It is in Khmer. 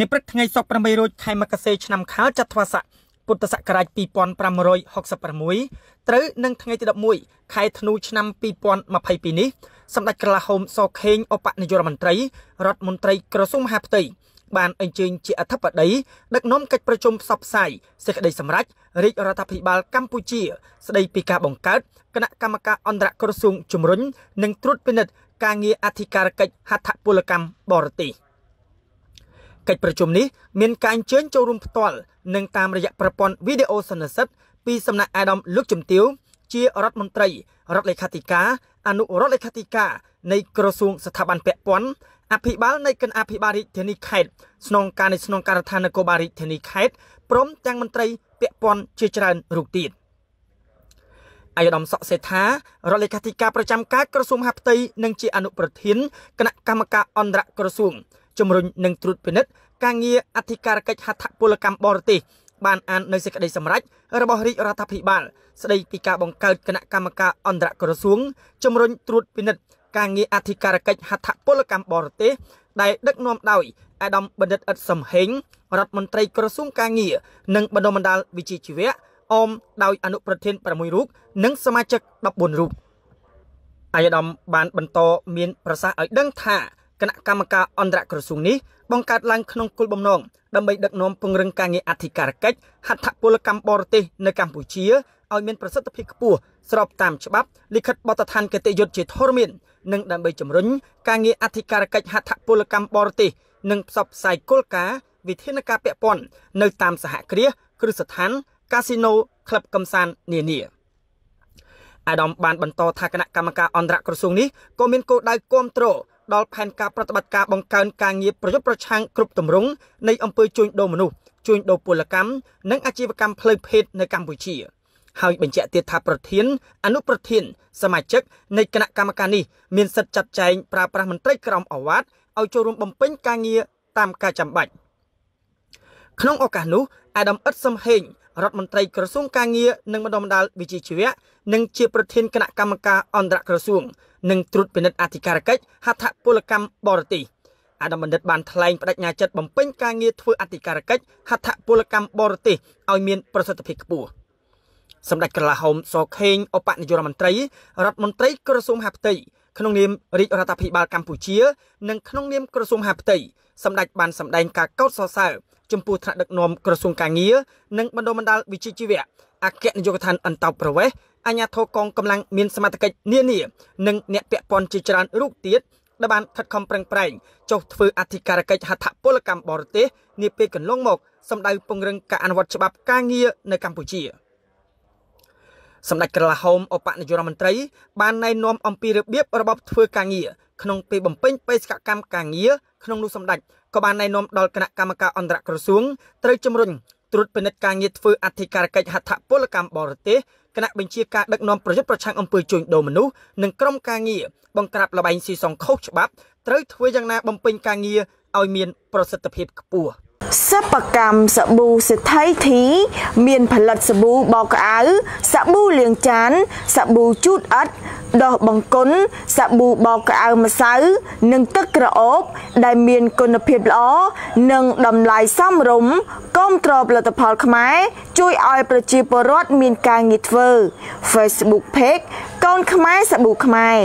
នាព្រឹកថ្ងៃសុក្រ8រោចខែមករាឆ្នាំខាលចត្វាស័កពុទ្ធសករាជ2566ត្រូវនឹងថ្ងៃទី11ខែធ្នូឆ្នាំ2022នេះ សម្ដេចក្រឡាហោមសខេងអបនាយករដ្ឋមន្ត្រីរដ្ឋមន្ត្រីក្រសួងមហាផ្ទៃបាន អញ្ជើញជាអធិបតីដឹកនាំកិច្ចប្រជុំផ្សព្វផ្សាយសេចក្តីសម្រេចរាជរដ្ឋាភិបាលកម្ពុជា ស្តីពីការបង្កើតគណៈកម្មការអន្តរក្រសួងជំរុញនិងត្រួតពិនិត្យការងារអធិការកិច្ចហត្ថពលកម្មបរទេស។កិច្ចប្រជុំនេះមានការអញ្ជើញចូលរួមផ្ទាល់និងតាមរយៈប្រព័ន្ធវីដេអូសន្និសីទពីសំណាក់អាដាមលោកជំទាវជារដ្ឋមន្ត្រី រដ្ឋលេខាធិការអនុរដ្ឋលេខាធិការនៃក្រសួងស្ថាប័នពាក់ព័ន្ធអភិបាលនៃគណៈអភិបាលរាជធានីខេត្តស្នងការនៃស្នងការដ្ឋាននគរបាលរាជធានីខេត្តព្រមទាំងមន្ត្រីពាក់ព័ន្ធជាច្រើនរូបទៀតអាយដាមសកសេដ្ឋារដ្ឋលេខាធិការប្រចាំការក្រសួងមហាផ្ទៃនិងជាអនុប្រធានគណៈកម្មការអន្តរក្រសួងជំរុញនិងត្រួតពិនិត្យការងារអធិការកិច្ចហត្ថពលកម្មបរទេសបានអាននៅសេចក្តីសម្រេចរបស់រាជរដ្ឋាភិបាលស្តីពីការបង្កើតគណៈកម្មការអន្តរក្រសួងជំរុញត្រួតពិនិត្យការងារអធិការកិច្ចហត្ថពលកម្មបរទេស ដែលដឹកនាំដោយអាដាមបណ្ឌិតអ៊ិតសំហេងរដ្ឋមន្ត្រីក្រសួងកាងារនិងបណ្ដុំបណ្ដាលវិជាជីវៈអមដោយអនុប្រធាន6រូបនិងសមាជិក14រូបអាយដាមបានបន្តមានប្រសាសន៍ឲ្យដឹងថាគណៈកម្មការអន្តរក្រសួងនេះបង្កើតឡើងក្នុងគោលបំណងដើម្បីដឹកនាំពង្រឹងការងារអធិការកិច្ចហត្ថពលកម្មបរទេសនៅកម្ពុជាឲ្យមានប្រសិទ្ធភាពខ្ពស់ស្របតាមច្បាប់លិខិតបទដ្ឋានគតិយុត្តជាធរមាននិងដើម្បីជំរុញការងារអធិការកិច្ចហត្ថពលកម្មបរទេសនិងផ្សព្វផ្សាយគោលការណ៍វិធានការពាក់ព័ន្ធនៅតាមសហគ្រាសគ្រឹះស្ថានកាស៊ីណូក្លឹបកំសាន្តនានាអាដាមបានបន្តថាគណៈកម្មការអន្តរក្រសួងនេះក៏មានគោលដៅគ្រប់គ្រងដល់ផែនការប្រតិបត្តិការបង្កើនការងារប្រយុទ្ធប្រឆាំងគ្រប់ទម្រង់នៃអំពើជួញដូរមនុស្សជួញដូរពលកម្មនិងអាជីវកម្មផ្លូវភេទនៅកម្ពុជា ហើយ បញ្ជាក់ទៀតថា ប្រធាន អនុប្រធាន សមាជិកនៃគណៈកម្មការនេះមានសិទ្ធិចាត់ចែងប្រើប្រាស់មន្ត្រីក្រមអាវ៉ាត់ឲ្យចូលរួមបំពេញ ការងារតាមការចាំបាច់ក្នុងឱកាសនោះអាដាមអ៊ិតសំហេងរដ្ឋមន្ត្រីក្រសួងការងារនិងបណ្ដុំបណ្ដាលវិជ្ជាជីវៈនិងជាប្រធានគណៈកម្មការអន្តរក្រសួងនិងត្រួតពិនិត្យអធិការកិច្ចហត្ថពលកម្មបរទេសអាដាមបណ្ឌិតបានថ្លែងបដិញ្ញាចិត្តបំពេញការងារធ្វើអធិការកិច្ចហត្ថពលកម្មបរទេសឲ្យមានប្រសិទ្ធភាពខ្ពស់សម្ដេចក្រឡាហោមសខេងអបនាយករដ្ឋមន្ត្រីរដ្ឋមន្ត្រីក្រសួងហាផ្ទៃក្នុងនាមរាជរដ្ឋាភិបាលកម្ពុជា និងក្នុងនាមក្រសួងហាផ្ទៃសម្ដេចបានសម្ដែង ការកោតសរសើរចំពោះថ្នាក់ដឹកនាំក្រសួងកាងារនិងបណ្ដុំបណ្ដាលវិជ្ជាជីវៈអគ្គនាយកដ្ឋានអន្តោប្រវេសន៍អាជ្ញាធរកងកម្លាំងមានសមត្ថកិច្ចនានានិងអ្នកពាក់ព័ន្ធជាច្រើនរូបទៀតដែលបានខិតខំប្រឹងប្រែងចុះធ្វើអធិការកិច្ចហត្ថពលកម្មបរទេសនាពេលកន្លងមកសម្ដៅពង្រឹងការអនុវត្តច្បាប់ការងារនៅកម្ពុជា។សម្ដេចក្រឡាហោមអបនាយករដ្ឋមន្ត្រីបានណែនាំអំពីរបៀបរបបធ្វើការងារក្នុងពេលបំពេញបេសកកម្មការងារក្នុងនោះសម្ដេចក៏បានណែនាំដល់គណៈកម្មការអន្តរក្រសួងត្រូវជំរុញត្រួតពិនិត្យការងារធ្វើអធិការកិច្ចហត្ថពលកម្មបរទេសគណៈបញ្ជាការដឹកនាំប្រយុទ្ធប្រឆាំងអំពើជួញដូរមនុស្សនិងក្រុមការងារបង្ក្រាបលបែងស៊ីសងខុសច្បាប់ត្រូវធ្វើយ៉ាងណាបំពេញការងារឲ្យមានប្រសិទ្ធភាពខ្ពស់។សិប្បកម្មសាប៊ូសេដ្ឋីធី មានផលិតសាប៊ូបោកក្អៅសាប៊ូលាងចានសាប៊ូជូតអិតដោះបង្គន់សាប៊ូបោកក្អៅម្សៅនិងទឹកក្រអូបដែលមានគុណភាពល្អនិងតម្លៃសមរម្យគាំទ្រផលិតផលខ្មែរជួយឲ្យប្រជាពលរដ្ឋមានការងារធ្វើ Facebook Page កូនខ្មែរសាប៊ូខ្មែរ